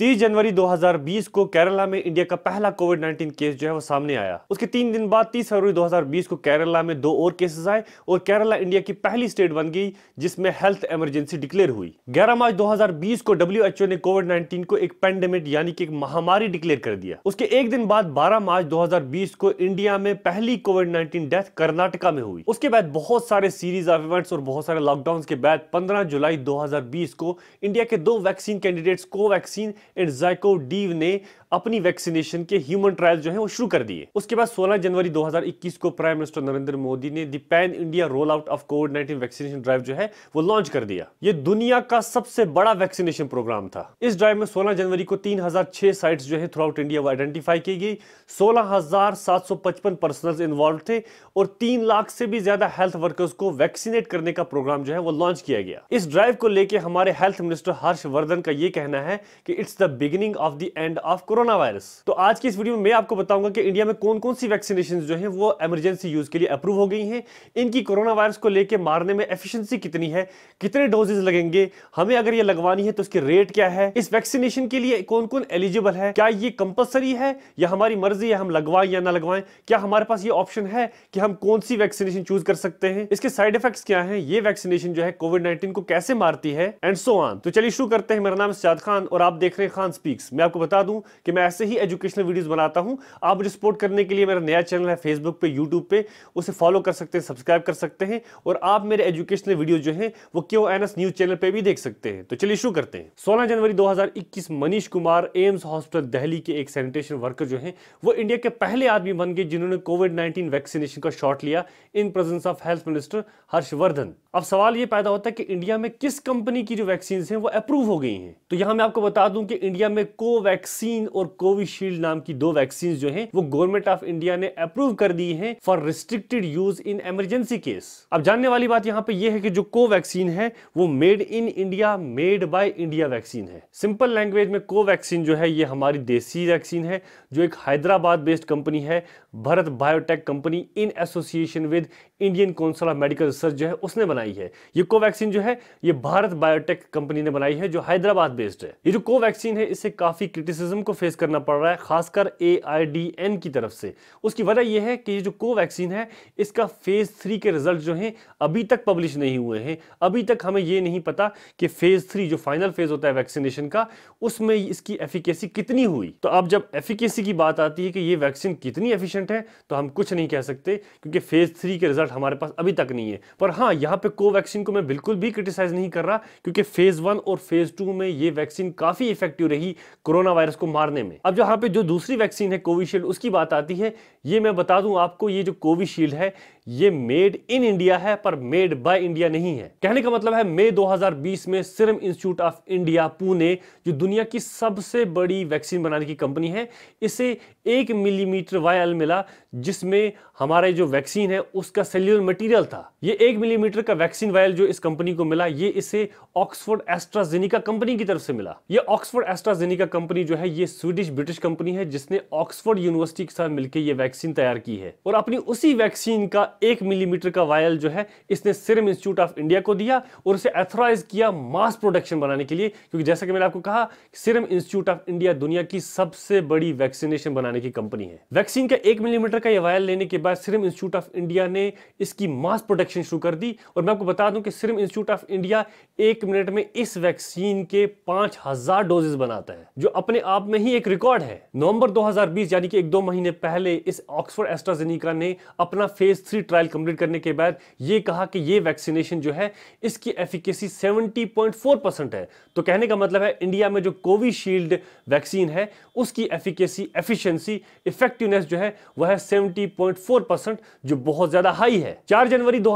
तीस जनवरी 2020 को केरला में इंडिया का पहला कोविड 19 केस जो है वो सामने आया उसके तीन दिन बाद 30 फरवरी 2020 को केरला में दो और केसेस आए और केरला इंडिया की पहली स्टेट बन गई जिसमें हेल्थ इमरजेंसी डिक्लेयर हुई 11 मार्च 2020 को डब्ल्यू ने कोविड 19 को एक पेंडेमिक यानी कि एक महामारी डिक्लेयर कर दिया उसके एक दिन बाद बारह मार्च दो को इंडिया में पहली कोविड नाइन्टीन डेथ कर्नाटका में हुई उसके बाद बहुत सारे सीरीज ऑफ इवेंट्स और बहुत सारे लॉकडाउन के बाद पंद्रह जुलाई दो को इंडिया के दो वैक्सीन कैंडिडेट्स कोवैक्सीन इट्जाको डीव ने अपनी वैक्सीनेशन के ह्यूमन ट्रायल जो है वो शुरू कर दिए उसके बाद 16 जनवरी 2021 को प्राइम मिनिस्टर नरेंद्र मोदी ने दी pan India roll out of COVID 19 vaccination drive जो है वो लॉन्च कर दिया ये दुनिया का सबसे बड़ा वैक्सीनेशन प्रोग्राम था इस ड्राइव में सोलह जनवरी को तीन साइट्स जो है थ्रू आउट इंडिया वो आइडेंटिफाई की गई सोलह पर्सनल इन्वॉल्व थे और तीन लाख से भी ज्यादा हेल्थ वर्कर्स को वैक्सीनेट करने का प्रोग्राम जो है वो लॉन्च किया गया इस ड्राइव को लेकर हमारे हेल्थ मिनिस्टर हर्षवर्धन का ये कहना है कि it's the beginning of the end of corona virus तो आज की इस वीडियो में मैं आपको बताऊंगा कि इंडिया में कौन कौन सी वैक्सीनेशन जो है वो इमरजेंसी यूज के लिए अप्रूव हो गई हैं इनकी कोरोना वायरस को लेकर मारने में एफिशिएंसी कितनी है कितने डोजेज लगेंगे हमें अगर ये लगवानी है तो उसके रेट क्या है इस वैक्सीनेशन के लिए कौन कौन एलिजिबल है क्या ये कंपल्सरी है या हमारी मर्जी है हम लगवाएं या ना लगवाएं क्या हमारे पास ये ऑप्शन है कि हम कौन सी वैक्सीनेशन चूज कर सकते हैं इसके साइड इफेक्ट क्या है ये वैक्सीनेशन जो है कोविड नाइन्टीन को कैसे मारती है एंड सो ऑन तो चलिए शुरू करते हैं मेरा नाम सजाद खान और आप देख रहे हैं खान स्पीक्स मैं आपको बता दूं कि मैं ऐसे ही एजुकेशनल वीडियोस बनाता हूं आप मुझे सपोर्ट करने के लिए मेरा नया चैनल है फेसबुक पे यूट्यूब पे उसे फॉलो कर सकते हैं सब्सक्राइब कर सकते हैं और आप मेरे एजुकेशनल वीडियो जो है वो क्यों एन न्यूज चैनल पर भी देख सकते हैं तो चलिए शुरू करते हैं सोलह जनवरी दो मनीष कुमार एम्स हॉस्पिटल दहली के एक सैनिटेशन वर्कर जो है वो इंडिया के पहले आदमी बन गए जिन्होंने कोविड नाइन्टीन वैक्सीनेशन का शॉट लिया in presence of health minister Harshvardhan अब सवाल ये पैदा होता है कि इंडिया में किस कंपनी की जो वैक्सीन है वो अप्रूव हो गई हैं तो यहां मैं आपको बता दूं कि इंडिया में कोवैक्सीन और कोविशील्ड नाम की दो वैक्सीन जो है वो गवर्नमेंट ऑफ इंडिया ने अप्रूव कर दी है for restricted use in emergency case अब जानने वाली बात यहाँ पे ये है कि जो कोवैक्सीन है वो made in India made by India vaccine है सिंपल लैंग्वेज में कोवैक्सीन जो है ये हमारी देसी वैक्सीन है जो एक हैदराबाद बेस्ड कंपनी है Bharat Biotech company in association with Indian Council of Medical Research जो है उसने बनाई है ये कोवैक्सीन जो है ये भारत बायोटेक कंपनी ने बनाई है जो हैदराबाद बेस्ड है ये जो कोवैक्सीन है इसे काफी क्रिटिसिज्म को फेस करना पड़ रहा है खासकर ए की तरफ से उसकी वजह यह है कि ये जो कोवैक्सीन है इसका फेज थ्री के रिजल्ट जो है अभी तक पब्लिश नहीं हुए हैं अभी तक हमें ये नहीं पता कि फेज थ्री जो फाइनल फेज होता है वैक्सीनेशन का उसमें इसकी एफिकेसी कितनी हुई तो अब जब एफिकेसी की बात आती है कि ये वैक्सीन कितनी एफिशियंट है तो हम कुछ नहीं कह सकते क्योंकि फेज थ्री के रिजल्ट रिजल्ट हमारे पास अभी तक नहीं है पर हाँ यहाँ पे कोवैक्सीन को मैं बिल्कुल भी क्रिटिसाइज नहीं कर रहा क्योंकि फेज वन और फेज टू में ये वैक्सीन काफी इफेक्टिव रही कोरोना वायरस को मारने में अब जहाँ पे जो दूसरी वैक्सीन है कोविशील्ड उसकी बात आती है ये मैं बता दूं आपको ये जो कोविशील्ड है ये मेड इन इंडिया है पर मेड बाय इंडिया नहीं है कहने का मतलब है मई 2020 में Serum Institute of India Pune जो दुनिया की सबसे बड़ी वैक्सीन बनाने की कंपनी है इसे एक मिलीमीटर वायल मिला जिसमें हमारे जो वैक्सीन है उसका सेल्यूलर मटेरियल था ये एक मिलीमीटर का वैक्सीन वायल जो इस कंपनी को मिला ये इसे ऑक्सफोर्ड एस्ट्राजेनिका कंपनी की तरफ से मिला ये ऑक्सफोर्ड एस्ट्राजेनिका कंपनी जो है ये स्वीडिश ब्रिटिश कंपनी है जिसने ऑक्सफोर्ड यूनिवर्सिटी के साथ मिलकर यह वैक्सीन वैक्सीन तैयार की है और अपनी उसी वैक्सीन का एक मिलीमीटर का वायल जो है इसने सिरम इंस्टीट्यूट ऑफ इंडिया को दिया और उसे एथोराइज किया मास प्रोडक्शन बनाने के लिए क्योंकि जैसा कि मैंने आपको कहा सिरम इंस्टीट्यूट ऑफ इंडिया दुनिया की सबसे बड़ी वैक्सीनेशन बनाने की कंपनी है वैक्सीन का एक मिलीमीटर का यह वायल लेने के बाद सिरम इंस्टीट्यूट ऑफ इंडिया ने इसकी मास प्रोडक्शन शुरू कर दी और मैं आपको बता दूं कि सिरम इंस्टीट्यूट ऑफ इंडिया एक मिनट में इस वैक्सीन के पांच हजार डोजेस बनाता है जो अपने आप में ही एक रिकॉर्ड है नवंबर 2020 यानी कि एक दो महीने पहले इस इस ऑक्सफोर्ड एस्ट्राजेनिका ने अपना फेज थ्री ट्रायल कंप्लीट करने के बाद ये कहा कि ये वैक्सीनेशन जो है इसकी एफिकेसी 70.4 परसेंट है तो कहने का मतलब है इंडिया में जो कोविशील्ड वैक्सीन है उसकी एफिकेसी एफिशिएंसी इफेक्टिवनेस जो है वह है 70.4 जो बहुत ज्यादा हाई है चार जनवरी दो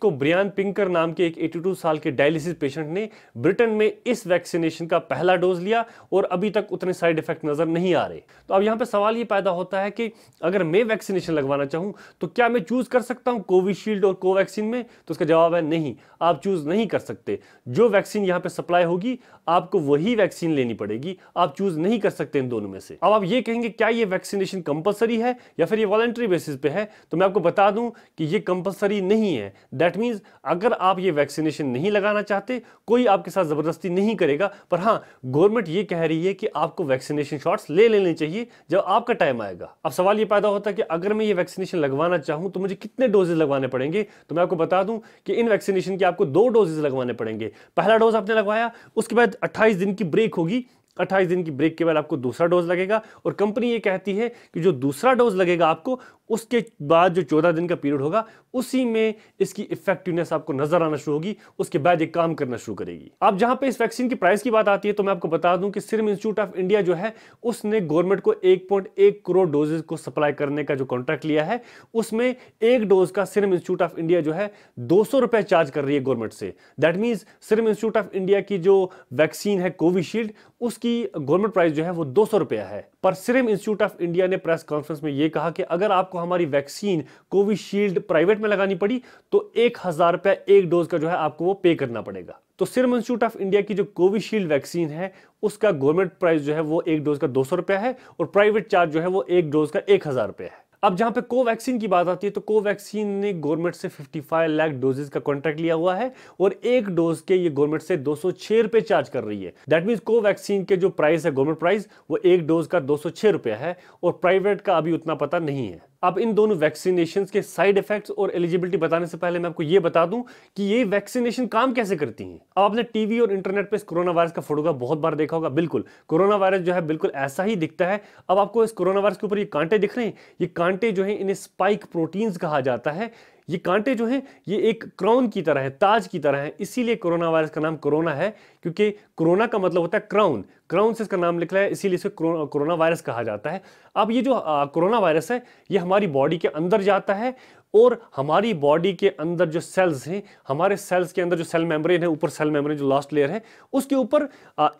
को ब्रियान पिंकर नाम के एक एटी साल के डायलिसिस पेशेंट ने ब्रिटेन में इस वैक्सीनेशन का पहला डोज लिया और अभी तक उतने साइड इफेक्ट नजर नहीं आ रहे तो अब यहां पर सवाल ये पैदा होता है कि अगर मैं वैक्सीनेशन लगवाना चाहूं तो क्या मैं चूज़ कर सकता हूं कोविशील्ड और कोवैक्सीन में तो उसका जवाब है नहीं आप चूज़ नहीं कर सकते जो वैक्सीन यहां पे सप्लाई होगी आपको वही वैक्सीन लेनी पड़ेगी आप चूज़ नहीं कर सकते इन दोनों में से अब आप ये कहेंगे क्या ये वैक्सीनेशन कंपल्सरी है या फिर ये वॉलेंट्री बेसिस पे है तो मैं आपको बता दूं कि ये कंपल्सरी नहीं है दैट मीन्स अगर आप ये वैक्सीनेशन नहीं लगाना चाहते कोई आपके साथ ज़बरदस्ती नहीं करेगा पर हाँ गवर्नमेंट ये कह रही है कि आपको वैक्सीनेशन शॉर्ट्स ले लेने चाहिए जब आपका टाइम आएगा अब सवाल ये पैदा होता है कि अगर मैं ये वैक्सीनेशन लगवाना चाहूँ तो मुझे कितने डोजेज लगवाने पड़ेंगे तो मैं आपको बता दूँ कि इन वैक्सीनेशन के आपको दो डोजेज लगवाने पड़ेंगे पहला डोज आपने लगवाया उसके बाद अट्ठाईस दिन की ब्रेक होगी 28 दिन की ब्रेक के बाद आपको दूसरा डोज लगेगा और कंपनी ये कहती है कि जो दूसरा डोज लगेगा आपको उसके बाद जो चौदह दिन का पीरियड होगा उसी में इसकी इफेक्टिवनेस आपको नजर आना शुरू होगी उसके बाद ये काम करना शुरू करेगी अब जहां पे इस वैक्सीन की प्राइस की बात आती है तो मैं आपको बता दूं कि सिरम इंस्टीट्यूट ऑफ इंडिया जो है उसने गवर्नमेंट को 1.1 करोड़ डोजेज को सप्लाई करने का जो कॉन्ट्रैक्ट लिया है उसमें एक डोज का सिरम इंस्टीट्यूट ऑफ इंडिया जो है दो चार्ज कर रही है गवर्नमेंट से that means Serum Institute of India की जो वैक्सीन है कोविशील्ड उसकी गवर्नमेंट प्राइस जो है वो दो रुपया है पर सिरम इंस्टीट्यूट ऑफ इंडिया ने प्रेस कॉन्फ्रेंस में यह कहा कि अगर आपको हमारी वैक्सीन कोविशील्ड प्राइवेट में लगानी पड़ी तो एक हज़ार रुपया एक डोज का जो है आपको वो पे करना पड़ेगा तो सिरम इंस्टीट्यूट ऑफ इंडिया की जो कोविशील्ड वैक्सीन है उसका गवर्नमेंट प्राइस जो है वो एक डोज का दो सौ रुपया है और प्राइवेट चार्ज जो है वो एक डोज का एक हज़ार रुपया है अब जहां पे कोवैक्सीन की बात आती है तो कोवैक्सीन ने गवर्नमेंट से 55 लाख डोजेस का कॉन्ट्रैक्ट लिया हुआ है और एक डोज के ये गवर्नमेंट से दो सौ रुपए चार्ज कर रही है दैट मीन कोवैक्सीन के जो प्राइस है गवर्नमेंट प्राइस वो एक डोज का दो सौ रुपए है और प्राइवेट का अभी उतना पता नहीं है अब इन दोनों वैक्सीनेशन के साइड इफेक्ट्स और एलिजिबिलिटी बताने से पहले मैं आपको ये बता दूं कि ये वैक्सीनेशन काम कैसे करती हैं अब आपने टीवी और इंटरनेट पे इस कोरोना वायरस का फोटोग्राफ बहुत बार देखा होगा बिल्कुल कोरोना वायरस जो है बिल्कुल ऐसा ही दिखता है अब आपको इस कोरोना वायरस के ऊपर ये कांटे दिख रहे हैं ये कांटे जो है इन्हें स्पाइक प्रोटीन्स कहा जाता है ये कांटे जो हैं ये एक क्राउन की तरह है ताज की तरह है इसीलिए कोरोना वायरस का नाम कोरोना है क्योंकि कोरोना का मतलब होता है क्राउन क्राउन से इसका नाम निकला है इसीलिए इसे कोरोना वायरस कहा जाता है अब ये जो कोरोना वायरस है ये हमारी बॉडी के अंदर जाता है और हमारी बॉडी के अंदर जो सेल्स हैं हमारे सेल्स के अंदर जो सेल मेम्ब्रेन है ऊपर सेल मेम्ब्रेन जो लास्ट लेयर है उसके ऊपर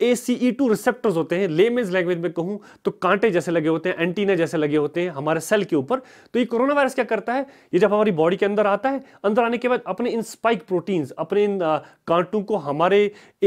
ए सी ई टू रिसेप्टर्स होते हैं लेमेज लैंग्वेज में कहूँ तो कांटे जैसे लगे होते हैं एंटीने जैसे लगे होते हैं हमारे सेल के ऊपर तो ये कोरोना वायरस क्या करता है ये जब हमारी बॉडी के अंदर आता है अंदर आने के बाद अपने इन स्पाइक प्रोटीन्स अपने इन कांटों को हमारे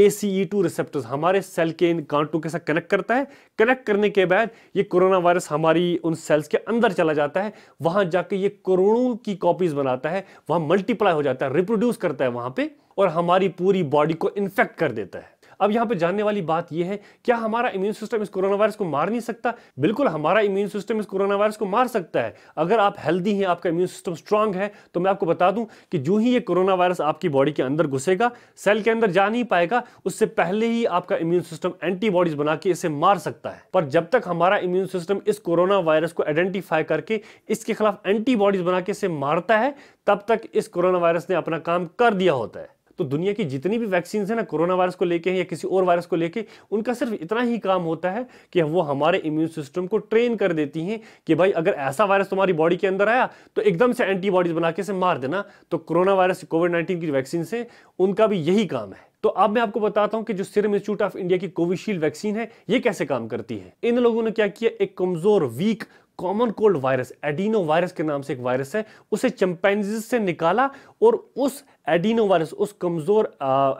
A C E two receptors हमारे सेल के इन कांटों के साथ कनेक्ट करता है कनेक्ट करने के बाद ये कोरोना वायरस हमारी उन सेल्स के अंदर चला जाता है वहाँ जाके ये करोड़ों की कॉपीज बनाता है वहां मल्टीप्लाई हो जाता है रिप्रोड्यूस करता है वहां पे और हमारी पूरी बॉडी को इन्फेक्ट कर देता है अब यहां पर जानने वाली बात यह है क्या हमारा इम्यून सिस्टम इस कोरोना वायरस को मार नहीं सकता बिल्कुल हमारा इम्यून सिस्टम इस कोरोना वायरस को मार सकता है अगर आप हेल्दी हैं आपका इम्यून सिस्टम स्ट्रांग है तो मैं आपको बता दूं कि जो ही ये कोरोना वायरस आपकी बॉडी के अंदर घुसेगा सेल के अंदर जा नहीं पाएगा उससे पहले ही आपका इम्यून सिस्टम एंटीबॉडीज बना के इसे मार सकता है पर जब तक हमारा इम्यून सिस्टम इस कोरोना वायरस को आइडेंटिफाई करके इसके खिलाफ एंटीबॉडीज बना के इसे मारता है तब तक इस कोरोना वायरस ने अपना काम कर दिया होता है तो दुनिया की जितनी भी वैक्सीन है ना कोरोना वायरस को लेके या किसी और वायरस को लेके उनका सिर्फ इतना ही काम होता है कि वो हमारे इम्यून सिस्टम को ट्रेन कर देती हैं कि भाई अगर ऐसा वायरस तुम्हारी बॉडी के अंदर आया तो एकदम से एंटीबॉडीज बना के से मार देना तो कोरोना वायरस कोविड नाइन्टीन की वैक्सीन से उनका भी यही काम है तो अब मैं आपको बताता हूं कि जो सिरम इंस्टीट्यूट ऑफ इंडिया की कोविशील्ड वैक्सीन है ये कैसे काम करती है इन लोगों ने क्या किया एक कमजोर weak common cold virus adenovirus के नाम से एक वायरस है उसे चंपैनजीज से निकाला और उस एडीनो वायरस उस कमज़ोर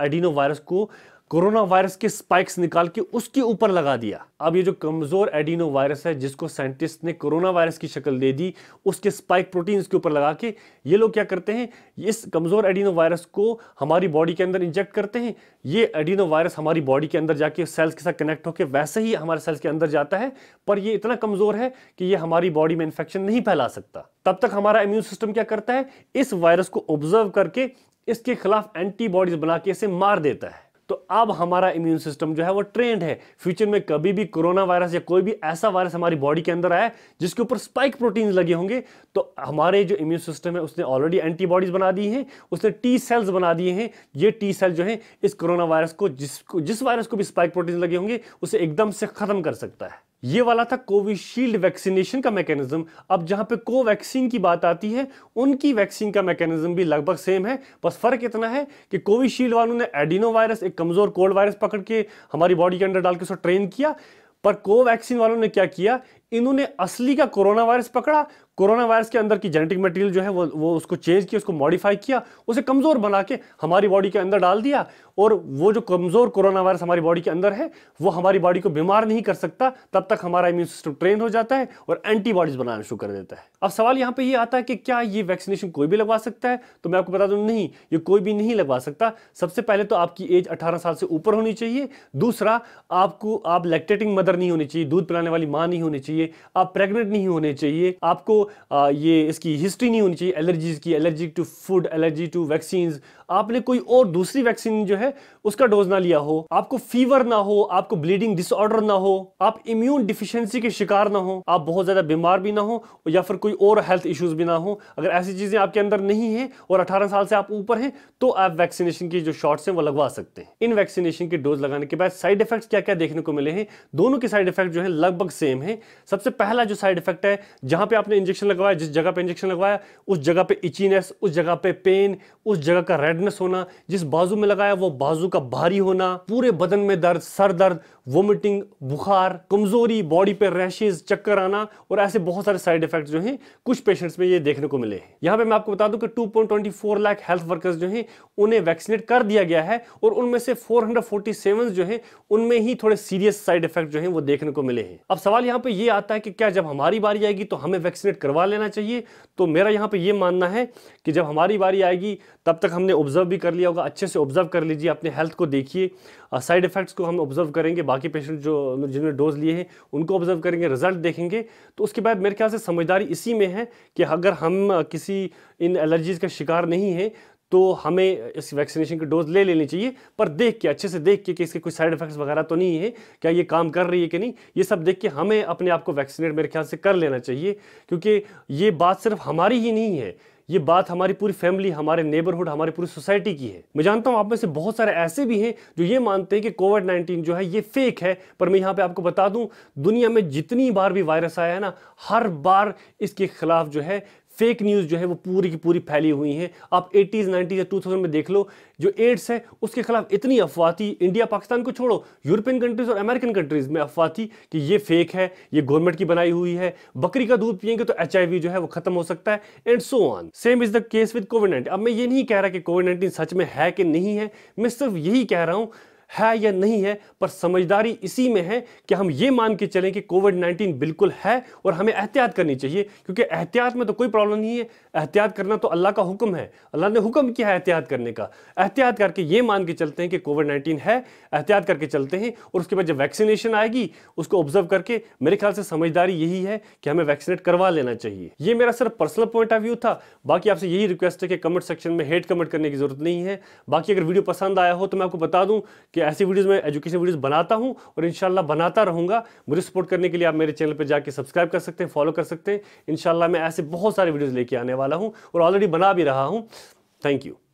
एडीनो वायरस को कोरोना वायरस के स्पाइक्स निकाल के उसके ऊपर लगा दिया अब ये जो कमजोर एडिनो वायरस है जिसको साइंटिस्ट ने कोरोना वायरस की शक्ल दे दी उसके स्पाइक प्रोटीन्स के ऊपर लगा के ये लोग क्या करते हैं इस कमजोर एडिनो वायरस को हमारी बॉडी के अंदर इंजेक्ट करते हैं ये एडिनो वायरस हमारी बॉडी के अंदर जाके सेल्स के साथ कनेक्ट होकर वैसे ही हमारे सेल्स के अंदर जाता है पर यह इतना कमजोर है कि ये हमारी बॉडी में इन्फेक्शन नहीं फैला सकता तब तक हमारा इम्यून सिस्टम क्या करता है इस वायरस को ऑब्जर्व करके इसके खिलाफ एंटीबॉडीज बना के इसे मार देता है तो अब हमारा इम्यून सिस्टम जो है वो ट्रेंड है फ्यूचर में कभी भी कोरोना वायरस या कोई भी ऐसा वायरस हमारी बॉडी के अंदर आया जिसके ऊपर स्पाइक प्रोटीन लगे होंगे तो हमारे जो इम्यून सिस्टम है उसने ऑलरेडी एंटीबॉडीज बना दी हैं उसने टी सेल्स बना दिए हैं ये टी सेल जो है इस कोरोना वायरस को जिसको जिस वायरस को भी स्पाइक प्रोटीन लगे होंगे उसे एकदम से खत्म कर सकता है ये वाला था कोविशील्ड वैक्सीनेशन का मैकेनिज्म अब जहां पे कोवैक्सीन की बात आती है उनकी वैक्सीन का मैकेनिज्म भी लगभग सेम है बस फर्क इतना है कि कोविशील्ड वालों ने एडिनो वायरस एक कमजोर कोल्ड वायरस पकड़ के हमारी बॉडी के अंदर डाल के उसको ट्रेन किया पर कोवैक्सीन वालों ने क्या किया इन्होंने असली का कोरोना वायरस पकड़ा कोरोना वायरस के अंदर की जेनेटिक मटेरियल जो है वो वो उसको चेंज किया उसको मॉडिफाई किया उसे कमज़ोर बना के हमारी बॉडी के अंदर डाल दिया और वो जो कमज़ोर कोरोना वायरस हमारी बॉडी के अंदर है वो हमारी बॉडी को बीमार नहीं कर सकता तब तक हमारा इम्यून सिस्टम ट्रेन हो जाता है और एंटीबॉडीज बनाना शुरू कर देता है अब सवाल यहाँ पर ये आता है कि क्या ये वैक्सीनेशन कोई भी लगवा सकता है तो मैं आपको बता दूँ नहीं ये कोई भी नहीं लगवा सकता सबसे पहले तो आपकी एज अठारह साल से ऊपर होनी चाहिए दूसरा आपको आप लैक्टेटिंग मदर नहीं होनी चाहिए दूध पिलाने वाली माँ नहीं होनी चाहिए आप प्रेगनेंट नहीं होने चाहिए आपको आ, ये इसकी हिस्ट्री नहीं होनी चाहिए एलर्जीज़ की allergy to food allergy to vaccine आपने कोई और दूसरी वैक्सीन जो है उसका डोज ना लिया हो आपको फीवर ना हो आपको ब्लीडिंग डिसऑर्डर ना हो आप इम्यून डिफिशियंसी के शिकार ना हो आप बहुत ज़्यादा बीमार भी ना हो या फिर कोई और हेल्थ इश्यूज़ भी ना हो अगर ऐसी चीज़ें आपके अंदर नहीं है और अठारह साल से आप ऊपर हैं तो आप वैक्सीनेशन की जो शॉट्स हैं वो लगवा सकते हैं इन वैक्सीनेशन के डोज लगाने के बाद साइड इफेक्ट क्या क्या देखने को मिले हैं दोनों के साइड इफेक्ट जो है लगभग सेम है सबसे पहला जो साइड इफेक्ट है जहां पर आपने इंजेक्शन लगवाया जिस जगह पे इंजेक्शन लगवाया उस जगह पे इचीनेस उस जगह पे पेन उस जगह का रेडनेस होना जिस बाजू में लगाया वो बाजू का भारी होना पूरे बदन में दर्द सर दर्द वोमिटिंग बुखार कमज़ोरी बॉडी पे रैशेज चक्कर आना और ऐसे बहुत सारे साइड इफेक्ट जो हैं कुछ पेशेंट्स में ये देखने को मिले हैं यहाँ पे मैं आपको बता दूं कि 2.24 लाख हेल्थ वर्कर्स जो हैं उन्हें वैक्सीनेट कर दिया गया है और उनमें से 447 जो हैं उनमें ही थोड़े सीरियस साइड इफेक्ट जो हैं वो देखने को मिले हैं अब सवाल यहाँ पे ये आता है कि क्या जब हमारी बारी आएगी तो हमें वैक्सीनेट करवा लेना चाहिए तो मेरा यहाँ पे ये मानना है कि जब हमारी बारी आएगी तब तक हमने ऑब्जर्व भी कर लिया होगा अच्छे से ऑब्जर्व कर लीजिए अपने हेल्थ को देखिए साइड इफेक्ट्स को हम ऑब्जर्व करेंगे बाकी पेशेंट जो जिन्होंने डोज लिए हैं उनको ऑब्जर्व करेंगे रिजल्ट देखेंगे तो उसके बाद मेरे ख्याल से समझदारी इसी में है कि अगर हम किसी इन एलर्जीज़ का शिकार नहीं है तो हमें इस वैक्सीनेशन की डोज ले लेनी चाहिए पर देख के अच्छे से देख के कि इसके कोई साइड इफेक्ट्स वगैरह तो नहीं है क्या ये काम कर रही है कि नहीं ये सब देख के हमें अपने आप को वैक्सीनेट मेरे ख्याल से कर लेना चाहिए क्योंकि ये बात सिर्फ हमारी ही नहीं है ये बात हमारी पूरी फैमिली हमारे नेबरहुड हमारी पूरी सोसाइटी की है मैं जानता हूँ आप में से बहुत सारे ऐसे भी हैं जो ये मानते हैं कि कोविड नाइन्टीन जो है ये फेक है पर मैं यहाँ पे आपको बता दूं दुनिया में जितनी बार भी वायरस आया है ना हर बार इसके खिलाफ जो है फेक न्यूज़ जो है वो पूरी की पूरी फैली हुई हैं आप 80s 90s या 2000 में देख लो जो एड्स है उसके खिलाफ इतनी अफवाह थी इंडिया पाकिस्तान को छोड़ो यूरोपियन कंट्रीज और अमेरिकन कंट्रीज में अफवाह थी कि ये फेक है ये गवर्नमेंट की बनाई हुई है बकरी का दूध पियेंगे तो एच जो है वो खत्म हो सकता है and so on same is the case with Covid nineteen अब मैं ये नहीं कह रहा कि कोविड नाइन्टीन सच में है कि नहीं है मैं सिर्फ यही कह रहा हूँ है या नहीं है पर समझदारी इसी में है कि हम ये मान के चलें कि कोविड नाइन्टीन बिल्कुल है और हमें एहतियात करनी चाहिए क्योंकि एहतियात में तो कोई प्रॉब्लम नहीं है एहतियात करना तो अल्लाह का हुक्म है अल्लाह ने हुक्म किया है एहतियात करने का एहतियात करके ये मान के चलते हैं कि कोविड नाइन्टीन है एहतियात करके चलते हैं और उसके बाद जब वैक्सीनेशन आएगी उसको ऑब्जर्व करके मेरे ख्याल से समझदारी यही है कि हमें वैक्सीनेट करवा लेना चाहिए ये मेरा सिर्फ पर्सनल पॉइंट ऑफ व्यू था बाकी आपसे यही रिक्वेस्ट है कि कमेंट सेक्शन में हेट कमेंट करने की जरूरत नहीं है बाकी अगर वीडियो पसंद आया हो तो मैं आपको बता दूं कि कि ऐसी वीडियोस मैं एजुकेशन वीडियोस बनाता हूं और इनशाला बनाता रहूंगा मुझे सपोर्ट करने के लिए आप मेरे चैनल पर जाकर सब्सक्राइब कर सकते हैं फॉलो कर सकते हैं इनशाला मैं ऐसे बहुत सारे वीडियोज़ लेके आने वाला हूँ और ऑलरेडी बना भी रहा हूँ थैंक यू